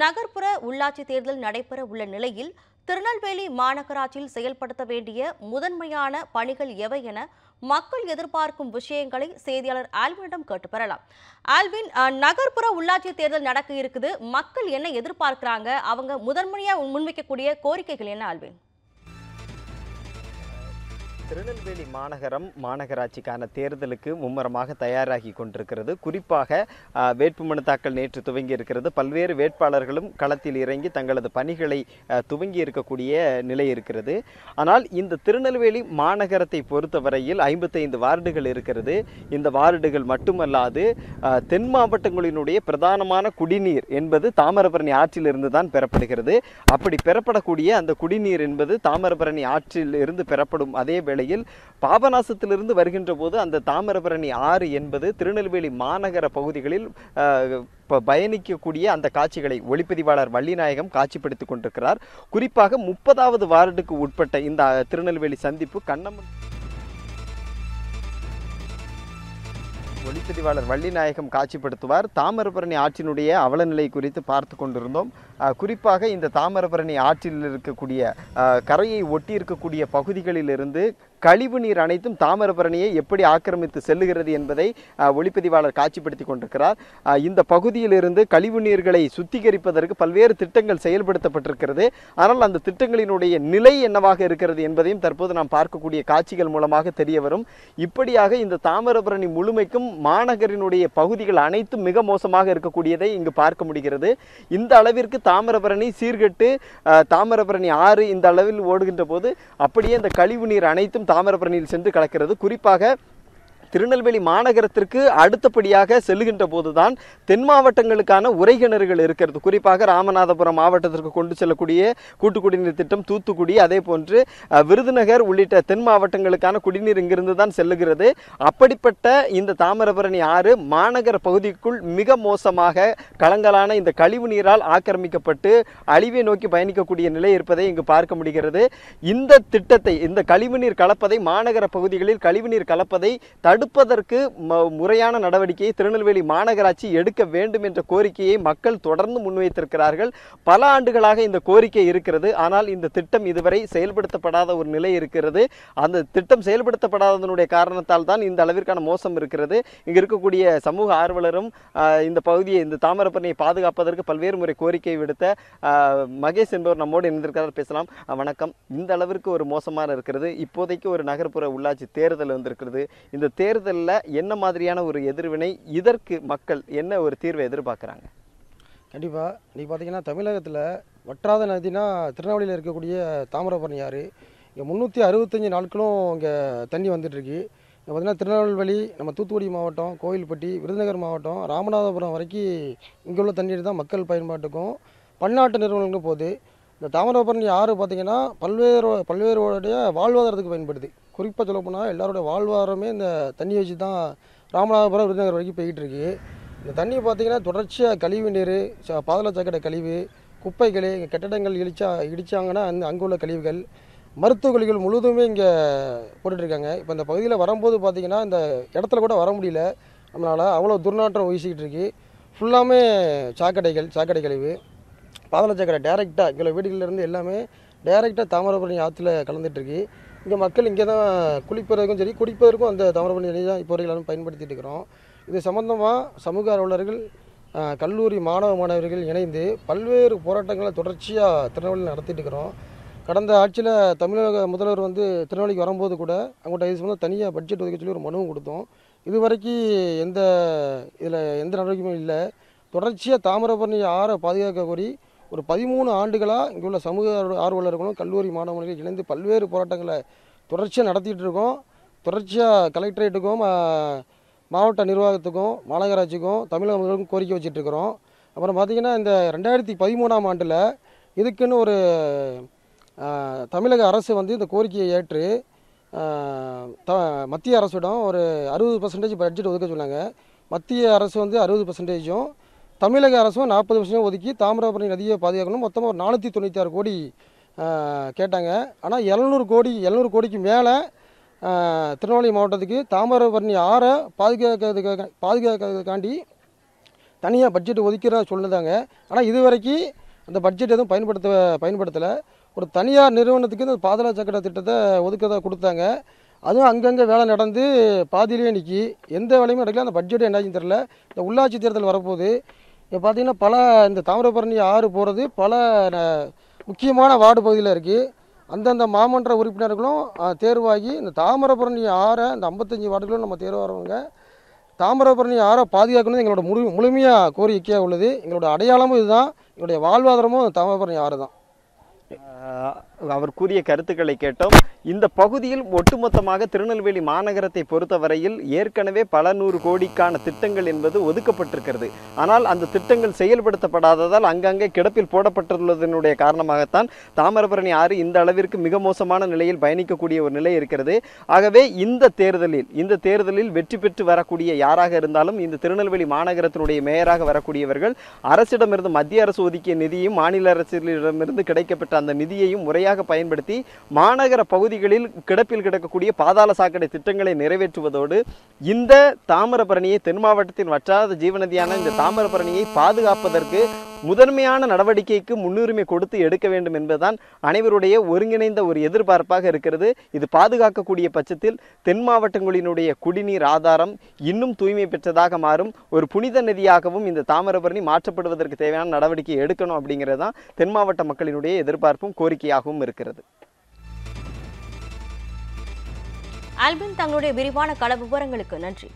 நகர்ப்புற உள்ளாட்சி தேர்தல் நடைபெற உள்ள நிலையில் திருநெல்வேலி மாநகராட்சியில் செயல்படுத்த வேண்டிய முதன்மையான பணிகள் எவை என மக்கள் எதிர்பார்க்கும் விஷயங்களை செய்தியாளர் ஆல்வினிடம் கேட்டு பெறலாம் ஆல்வின் நகர்ப்புற உள்ளாட்சி தேர்தல் நடக்க இருக்குது மக்கள் என்ன எதிர்பார்க்கிறாங்க அவங்க முதன்மையாக முன்வைக்கக்கூடிய கோரிக்கைகள் என்ன ஆல்வின் திருநெல்வேலி மாநகரம் மாநகராட்சிக்கான தேர்தலுக்கு மும்முரமாக தயாராகி கொண்டிருக்கிறது குறிப்பாக வேட்புமனு தாக்கல் நேற்று துவங்கி இருக்கிறது பல்வேறு வேட்பாளர்களும் களத்தில் இறங்கி தங்களது பணிகளை துவங்கி இருக்கக்கூடிய நிலை இருக்கிறது ஆனால் இந்த திருநெல்வேலி மாநகரத்தை பொறுத்தவரையில் ஐம்பத்தைந்து வார்டுகள் இருக்கிறது இந்த வார்டுகள் மட்டுமல்லாது தென் மாவட்டங்களினுடைய பிரதானமான குடிநீர் என்பது தாமிரபரணி ஆற்றிலிருந்து தான் பெறப்படுகிறது அப்படி பெறப்படக்கூடிய அந்த குடிநீர் என்பது தாமிரபரணி ஆற்றில் இருந்து பெறப்படும் அதே வேளையில் பாபநாசத்திலிருந்து வருகின்ற போது அந்த தாமிரபரணி ஆறு என்பது திருநெல்வேலி மாநகர பகுதிகளில் பயணிக்கக்கூடிய அந்த காட்சிகளை ஒளிப்பதிவாளர் வள்ளிநாயகம் காட்சிப்படுத்திக் கொண்டிருக்கிறார் குறிப்பாக முப்பதாவது வார்டுக்கு உட்பட்ட இந்த திருநெல்வேலி சந்திப்பு கண்ணம்மன் ஒளிப்பதிவாளர் வள்ளிநாயகம் காட்சிப்படுத்துவார் தாமிரபரணி ஆற்றினுடைய அவலநிலை குறித்து பார்த்து கொண்டிருந்தோம் குறிப்பாக இந்த தாமிரபரணி ஆற்றில் இருக்கக்கூடிய கரையை ஒட்டி இருக்கக்கூடிய பகுதிகளிலிருந்து கழிவு நீர் அனைத்தும் தாமிரபரணியை எப்படி ஆக்கிரமித்து செல்லுகிறது என்பதை ஒளிப்பதிவாளர் காட்சிப்படுத்தி கொண்டிருக்கிறார் இந்த பகுதியிலிருந்து கழிவு நீர்களை சுத்திகரிப்பதற்கு பல்வேறு திட்டங்கள் செயல்படுத்தப்பட்டிருக்கிறது ஆனால் அந்த திட்டங்களினுடைய நிலை என்னவாக இருக்கிறது என்பதையும் தற்போது நாம் பார்க்கக்கூடிய காட்சிகள் மூலமாக தெரிய வரும் இப்படியாக இந்த தாமிரபரணி முழுமைக்கும் மாநகரினுடைய பகுதிகள் அனைத்தும் மிக மோசமாக இருக்கக்கூடியதை இங்கு பார்க்க முடிகிறது இந்த அளவிற்கு தாமிரபரணி சீர்கட்டு தாமிரபரணி ஆறு இந்த அளவில் ஓடுகின்ற போது அப்படியே இந்த கழிவு நீர் அனைத்தும் தாமிரபரணியில் சென்று கலக்கிறது குறிப்பாக திருநெல்வேலி மாநகரத்திற்கு அடுத்தபடியாக செல்லுகின்ற போதுதான் தென் மாவட்டங்களுக்கான உரைகிணறுகள் இருக்கிறது குறிப்பாக ராமநாதபுரம் மாவட்டத்திற்கு கொண்டு செல்லக்கூடிய கூட்டு குடிநீர் திட்டம் தூத்துக்குடி அதே போன்று விருதுநகர் உள்ளிட்ட தென் மாவட்டங்களுக்கான குடிநீர் இங்கிருந்து தான் செல்லுகிறது அப்படிப்பட்ட இந்த தாமிரபரணி ஆறு மாநகர பகுதிக்குள் மிக மோசமாக களங்களான இந்த கழிவு நீரால் ஆக்கிரமிக்கப்பட்டு அழிவை நோக்கி பயணிக்கக்கூடிய நிலை இருப்பதை இங்கு பார்க்க முடிகிறது இந்த திட்டத்தை இந்த கழிவுநீர் கலப்பதை மாநகர பகுதிகளில் கழிவுநீர் கலப்பதை தடு தடுப்பதற்கு முறையான நடவடிக்கையை திருநெல்வேலி மாநகராட்சி எடுக்க வேண்டும் என்ற கோரிக்கையை மக்கள் தொடர்ந்து முன்வைத்திருக்கிறார்கள் பல ஆண்டுகளாக இந்த கோரிக்கை இருக்கிறது ஆனால் இந்த திட்டம் இதுவரை செயல்படுத்தப்படாத ஒரு நிலை இருக்கிறது அந்த திட்டம் செயல்படுத்தப்படாததனுடைய காரணத்தால் தான் இந்த அளவிற்கான மோசம் இருக்கிறது இங்கு இருக்கக்கூடிய சமூக ஆர்வலரும் இந்த பகுதியை இந்த தாமிரபரணியை பாதுகாப்பதற்கு பல்வேறு முறை கோரிக்கை விடுத்த மகேஷ் என்பவர் நம்மோடு இணைந்திருக்கிறார் பேசலாம் வணக்கம் இந்த அளவிற்கு ஒரு மோசமாக இருக்கிறது இப்போதைக்கு ஒரு நகர்ப்புற உள்ளாட்சி தேர்தல் வந்திருக்கிறது இந்த தேர்தலில் என்ன மாதிரியான ஒரு எதிர்வினை இதற்கு மக்கள் என்ன ஒரு தீர்வை எதிர்பார்க்குறாங்க கண்டிப்பாக இன்றைக்கி பார்த்தீங்கன்னா தமிழகத்தில் வற்றாத நதினா திருநெல்வேலியில் இருக்கக்கூடிய தாமிரபரணி ஆறு இங்கே முந்நூற்றி அறுபத்தஞ்சி நாட்களும் இங்கே தண்ணி வந்துட்டுருக்கு இங்கே பார்த்திங்கன்னா திருநெல்வேலி நம்ம தூத்துக்குடி மாவட்டம் கோவில்பட்டி விருதுநகர் மாவட்டம் ராமநாதபுரம் வரைக்கும் இங்கே உள்ள தண்ணீர் தான் மக்கள் பயன்பாட்டுக்கும் பன்னாட்டு நிறுவனங்களும் போகுது இந்த தாமிரபரணி ஆறு பார்த்திங்கன்னா பல்வேறு பல்வேறுடைய வாழ்வாதாரத்துக்கு பயன்படுது குறிப்பாக சொல்ல போனால் எல்லாருடைய வாழ்வாதாரமே இந்த தண்ணி வச்சு தான் ராமநாதபுரம் விருதுநகர் வரைக்கும் போய்கிட்டு இருக்கு இந்த தண்ணி பார்த்திங்கன்னா தொடர்ச்சியாக கழிவு நீர் பாதளச்சாக்கடை கழிவு குப்பைகள் இங்கே கட்டடங்கள் இழிச்சா இடித்தாங்கன்னா அந்த அங்கே உள்ள கழிவுகள் மருத்துவ கழிவுகள் முழுதுமே இங்கே போட்டுட்ருக்காங்க இப்போ இந்த பகுதியில் வரும்போது பார்த்திங்கன்னா இந்த இடத்துல கூட வர முடியல நம்மளால் அவ்வளோ துர்நாற்றம் வீசிக்கிட்டு இருக்கு ஃபுல்லாமே சாக்கடைகள் சாக்கடை கழிவு பாதலட்சக்கரை டேரெக்டாக இங்கே வீடுகளிலேருந்து எல்லாமே டேரெக்டாக தாமிரபரணி ஆற்றுல கலந்துட்டுருக்கு இங்கே மக்கள் இங்கே தான் குளிப்பதற்கும் சரி குடிப்பதற்கும் அந்த தாமிரபரணி தான் இப்போ வரைக்கும் பயன்படுத்திகிட்டு இருக்கிறோம் இது சம்மந்தமாக சமூக அலுவலர்கள் கல்லூரி மாணவ மாணவர்கள் இணைந்து பல்வேறு போராட்டங்களை தொடர்ச்சியாக திருநெல்வேலியில் நடத்திட்டு இருக்கிறோம் கடந்த ஆட்சியில் தமிழக முதல்வர் வந்து திருநெல்வேலிக்கு வரும்போது கூட அவங்கள்ட்ட இது சம்மந்தம் தனியாக பட்ஜெட் ஒதுக்க சொல்லி ஒரு மனுவும் கொடுத்தோம் இதுவரைக்கும் எந்த இதில் எந்த நடவடிக்கையும் இல்லை தொடர்ச்சியாக தாமிரபரணி ஆறை பாதுகாக்க கோரி ஒரு பதிமூணு ஆண்டுகளாக இங்கே உள்ள சமூக ஆர்வலர்களும் கல்லூரி மாணவர்களும் இணைந்து பல்வேறு போராட்டங்களை தொடர்ச்சியாக நடத்திட்டு இருக்கோம் தொடர்ச்சியாக கலெக்டரேட்டுக்கும் மாவட்ட நிர்வாகத்துக்கும் மாநகராட்சிக்கும் தமிழக முதல்வருக்கும் கோரிக்கை வச்சிட்ருக்கிறோம் அப்புறம் பார்த்திங்கன்னா இந்த ரெண்டாயிரத்தி பதிமூணாம் ஆண்டில் இதுக்குன்னு ஒரு தமிழக அரசு வந்து இந்த கோரிக்கையை ஏற்று த மத்திய அரசிடம் ஒரு அறுபது பர்சன்டேஜ் பட்ஜெட் ஒதுக்க சொன்னாங்க மத்திய அரசு வந்து அறுபது பர்சன்டேஜும் தமிழக அரசும் நாற்பது வருஷம் ஒதுக்கி தாமிரபரணி நதியை பாதுகாக்கணும் மொத்தமாக ஒரு நானூற்றி தொண்ணூற்றி ஆறு கோடி கேட்டாங்க ஆனால் எழுநூறு கோடி எழுநூறு கோடிக்கு மேலே திருநெல்வேலி மாவட்டத்துக்கு தாமிரபரணி ஆறை பாதுகாக்கிறதுக்காக பாதுகாக்கிறதுக்காண்டி தனியாக பட்ஜெட் ஒதுக்கிறதா சொல்லுதாங்க ஆனால் இது வரைக்கும் அந்த பட்ஜெட் எதுவும் பயன்படுத்த பயன்படுத்தலை ஒரு தனியார் நிறுவனத்துக்கு இந்த பாதுகாப்பு சக்கர திட்டத்தை ஒதுக்கிறதா கொடுத்தாங்க அதுவும் அங்கங்கே வேலை நடந்து பாதியிலேயே நிற்கி எந்த வேலையுமே நடக்கல அந்த பட்ஜெட் என்னாச்சும் தெரில இந்த உள்ளாட்சி தேர்தல் வரப்போகுது இப்போ பார்த்திங்கன்னா பல இந்த தாமிரபரணி ஆறு போகிறது பல முக்கியமான வார்டு பகுதியில் இருக்குது அந்தந்த மாமன்ற உறுப்பினர்களும் தேர்வாகி இந்த தாமிரபரணி ஆறை இந்த ஐம்பத்தஞ்சு வார்டுகளும் நம்ம தேர்வாகிறவங்க தாமிரபரணி ஆறை பாதுகாக்கணும் எங்களோட முழு முழுமையாக கோரிக்கையாக உள்ளது எங்களோட அடையாளமும் இதுதான் எங்களுடைய வாழ்வாதாரமும் தாமிரபரணி ஆறு தான் அவர் கூறிய கருத்துக்களை கேட்டோம் இந்த பகுதியில் ஒட்டுமொத்தமாக திருநெல்வேலி மாநகரத்தை பொறுத்தவரையில் ஏற்கனவே பல நூறு கோடிக்கான திட்டங்கள் என்பது ஒதுக்கப்பட்டிருக்கிறது ஆனால் அந்த திட்டங்கள் செயல்படுத்தப்படாததால் அங்கங்கே கிடப்பில் போடப்பட்டுள்ளதனுடைய காரணமாகத்தான் தாமிரபரணி ஆறு இந்த அளவிற்கு மிக மோசமான நிலையில் பயணிக்கக்கூடிய ஒரு நிலை இருக்கிறது ஆகவே இந்த தேர்தலில் இந்த தேர்தலில் வெற்றி பெற்று வரக்கூடிய யாராக இருந்தாலும் இந்த திருநெல்வேலி மாநகரத்தினுடைய மேயராக வரக்கூடியவர்கள் அரசிடமிருந்து மத்திய அரசு ஒதுக்கிய நிதியும் மாநில அரசிடமிருந்து கிடைக்கப்பட்ட அந்த நிதியையும் முறையாக முறையாக பயன்படுத்தி மாநகர பகுதிகளில் கிடப்பில் கிடக்கக்கூடிய பாதாள சாக்கடை திட்டங்களை நிறைவேற்றுவதோடு இந்த தாமிரபரணியை தென் மாவட்டத்தின் வற்றாத ஜீவநதியான இந்த தாமிரபரணியை பாதுகாப்பதற்கு முதன்மையான நடவடிக்கைக்கு முன்னுரிமை கொடுத்து எடுக்க வேண்டும் என்பதுதான் அனைவருடைய ஒருங்கிணைந்த ஒரு எதிர்பார்ப்பாக இருக்கிறது இது பாதுகாக்கக்கூடிய பட்சத்தில் தென் மாவட்டங்களினுடைய குடிநீர் ஆதாரம் இன்னும் தூய்மை பெற்றதாக மாறும் ஒரு புனித நதியாகவும் இந்த தாமிரபரணி மாற்றப்படுவதற்கு தேவையான நடவடிக்கை எடுக்கணும் அப்படிங்கிறது தான் தென் மாவட்ட மக்களினுடைய எதிர்பார்ப்பும் கோரிக்கையாகவும் இருக்கிறது ஆல்பின் தங்களுடைய விரிவான கள விவரங்களுக்கு நன்றி